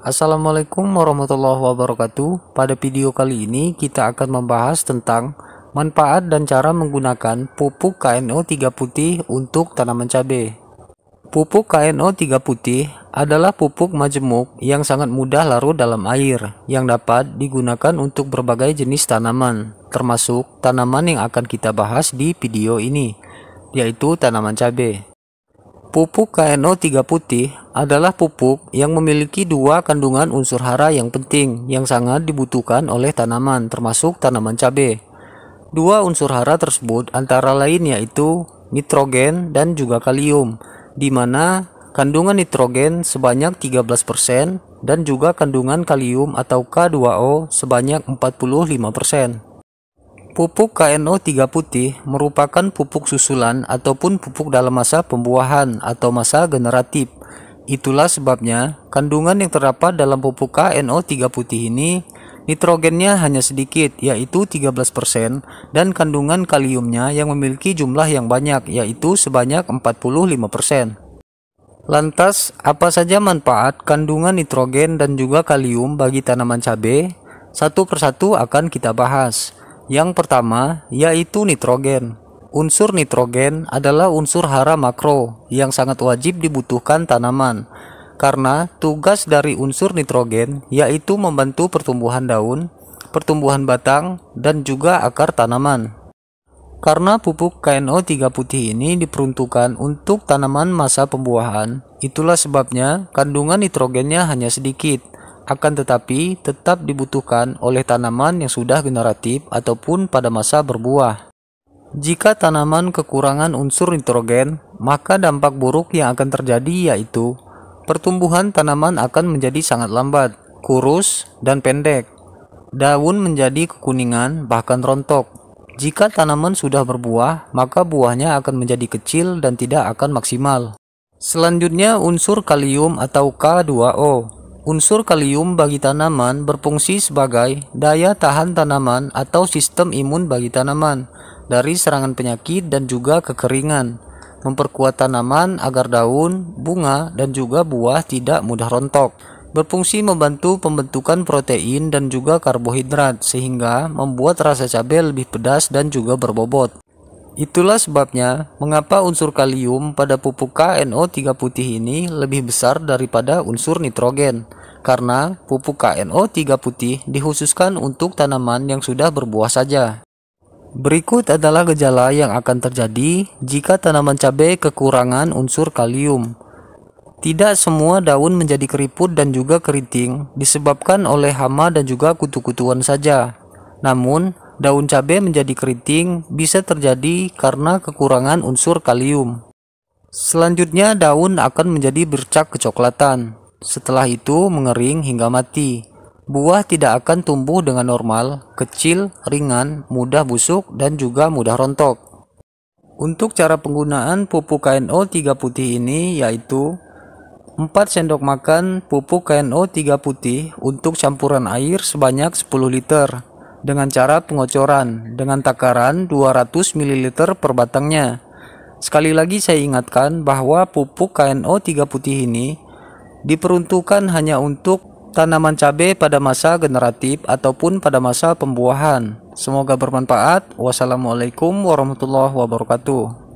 Assalamualaikum warahmatullahi wabarakatuh. Pada video kali ini kita akan membahas tentang manfaat dan cara menggunakan pupuk KNO 3 putih untuk tanaman cabai. Pupuk KNO 3 putih adalah pupuk majemuk yang sangat mudah larut dalam air yang dapat digunakan untuk berbagai jenis tanaman, termasuk tanaman yang akan kita bahas di video ini, yaitu tanaman cabai. Pupuk KNO3 putih adalah pupuk yang memiliki dua kandungan unsur hara yang penting yang sangat dibutuhkan oleh tanaman termasuk tanaman cabai. Dua unsur hara tersebut antara lain yaitu nitrogen dan juga kalium di mana kandungan nitrogen sebanyak 13% dan juga kandungan kalium atau K2O sebanyak 45%. Pupuk KNO3 putih merupakan pupuk susulan ataupun pupuk dalam masa pembuahan atau masa generatif. Itulah sebabnya kandungan yang terdapat dalam pupuk KNO3 putih ini nitrogennya hanya sedikit yaitu 13% dan kandungan kaliumnya yang memiliki jumlah yang banyak yaitu sebanyak 45%. Lantas, apa saja manfaat kandungan nitrogen dan juga kalium bagi tanaman cabai? Satu persatu akan kita bahas. Yang pertama yaitu nitrogen. Unsur nitrogen adalah unsur hara makro yang sangat wajib dibutuhkan tanaman karena tugas dari unsur nitrogen yaitu membantu pertumbuhan daun, pertumbuhan batang, dan juga akar tanaman. Karena pupuk KNO3 putih ini diperuntukkan untuk tanaman masa pembuahan, itulah sebabnya kandungan nitrogennya hanya sedikit, akan tetapi tetap dibutuhkan oleh tanaman yang sudah generatif ataupun pada masa berbuah. Jika tanaman kekurangan unsur nitrogen, maka dampak buruk yang akan terjadi yaitu pertumbuhan tanaman akan menjadi sangat lambat, kurus, dan pendek. Daun menjadi kekuningan, bahkan rontok. Jika tanaman sudah berbuah, maka buahnya akan menjadi kecil dan tidak akan maksimal. Selanjutnya unsur kalium atau K2O Unsur kalium bagi tanaman berfungsi sebagai daya tahan tanaman atau sistem imun bagi tanaman dari serangan penyakit dan juga kekeringan, memperkuat tanaman agar daun, bunga, dan juga buah tidak mudah rontok. Berfungsi membantu pembentukan protein dan juga karbohidrat sehingga membuat rasa cabai lebih pedas dan juga berbobot. Itulah sebabnya mengapa unsur kalium pada pupuk KNO3 putih ini lebih besar daripada unsur nitrogen. Karena pupuk KNO3 putih dikhususkan untuk tanaman yang sudah berbuah saja. Berikut adalah gejala yang akan terjadi jika tanaman cabai kekurangan unsur kalium. Tidak semua daun menjadi keriput dan juga keriting disebabkan oleh hama dan juga kutu-kutuan saja. Namun, daun cabai menjadi keriting bisa terjadi karena kekurangan unsur kalium. Selanjutnya daun akan menjadi bercak kecoklatan. Setelah itu mengering hingga mati. Buah tidak akan tumbuh dengan normal, kecil, ringan, mudah busuk, dan juga mudah rontok. Untuk cara penggunaan pupuk KNO 3 putih ini yaitu 4 sendok makan pupuk KNO 3 putih untuk campuran air sebanyak 10 liter dengan cara pengocoran dengan takaran 200 ml per batangnya. Sekali lagi saya ingatkan bahwa pupuk KNO 3 putih ini diperuntukkan hanya untuk tanaman cabai pada masa generatif ataupun pada masa pembuahan. Semoga bermanfaat. Wassalamualaikum warahmatullahi wabarakatuh.